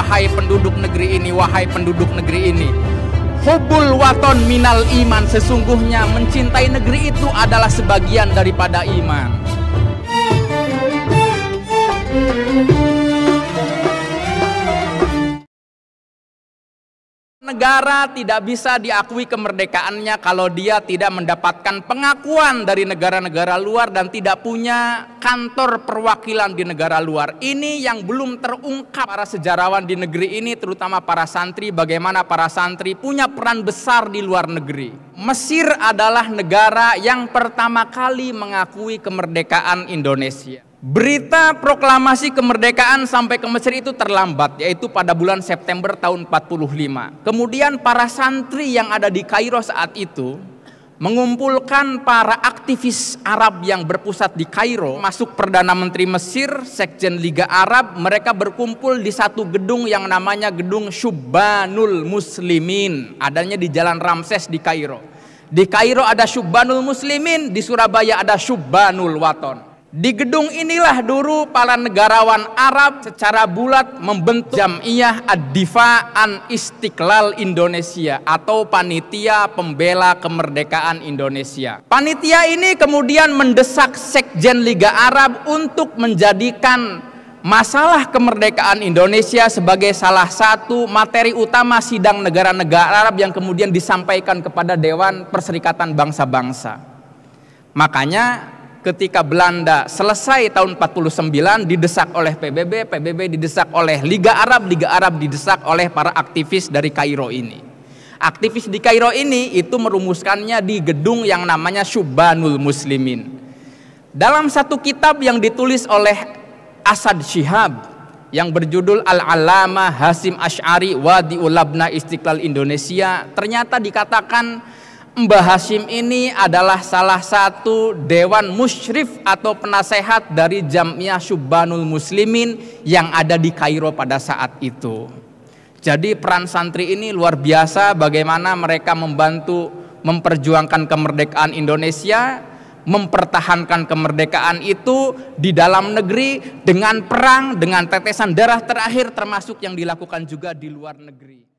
wahai penduduk negeri ini, wahai penduduk negeri ini. Hubul waton minal iman sesungguhnya mencintai negeri itu adalah sebagian daripada iman. negara tidak bisa diakui kemerdekaannya kalau dia tidak mendapatkan pengakuan dari negara-negara luar dan tidak punya kantor perwakilan di negara luar. Ini yang belum terungkap para sejarawan di negeri ini terutama para santri bagaimana para santri punya peran besar di luar negeri. Mesir adalah negara yang pertama kali mengakui kemerdekaan Indonesia. Berita proklamasi kemerdekaan sampai ke Mesir itu terlambat, yaitu pada bulan September tahun 45. Kemudian para santri yang ada di Kairo saat itu mengumpulkan para aktivis Arab yang berpusat di Kairo, masuk Perdana Menteri Mesir, Sekjen Liga Arab, mereka berkumpul di satu gedung yang namanya Gedung Syubbanul Muslimin, adanya di Jalan Ramses di Kairo. Di Kairo ada Syubbanul Muslimin, di Surabaya ada Syubbanul Waton. Di gedung inilah dulu para negarawan Arab secara bulat membentuk Jamiyah Ad-Difa an Istiqlal Indonesia atau Panitia Pembela Kemerdekaan Indonesia. Panitia ini kemudian mendesak Sekjen Liga Arab untuk menjadikan masalah kemerdekaan Indonesia sebagai salah satu materi utama sidang negara-negara Arab yang kemudian disampaikan kepada Dewan Perserikatan Bangsa-Bangsa. Makanya ketika Belanda selesai tahun 49 didesak oleh PBB, PBB didesak oleh Liga Arab, Liga Arab didesak oleh para aktivis dari Kairo ini. Aktivis di Kairo ini itu merumuskannya di gedung yang namanya Syubanul Muslimin. Dalam satu kitab yang ditulis oleh Asad Syihab yang berjudul Al-Alama Hasim Ash'ari Wadi Ulabna Istiqlal Indonesia ternyata dikatakan Mbah Hashim ini adalah salah satu dewan musyrif atau penasehat dari Jamiah Subbanul Muslimin yang ada di Kairo pada saat itu. Jadi peran santri ini luar biasa bagaimana mereka membantu memperjuangkan kemerdekaan Indonesia, mempertahankan kemerdekaan itu di dalam negeri dengan perang, dengan tetesan darah terakhir termasuk yang dilakukan juga di luar negeri.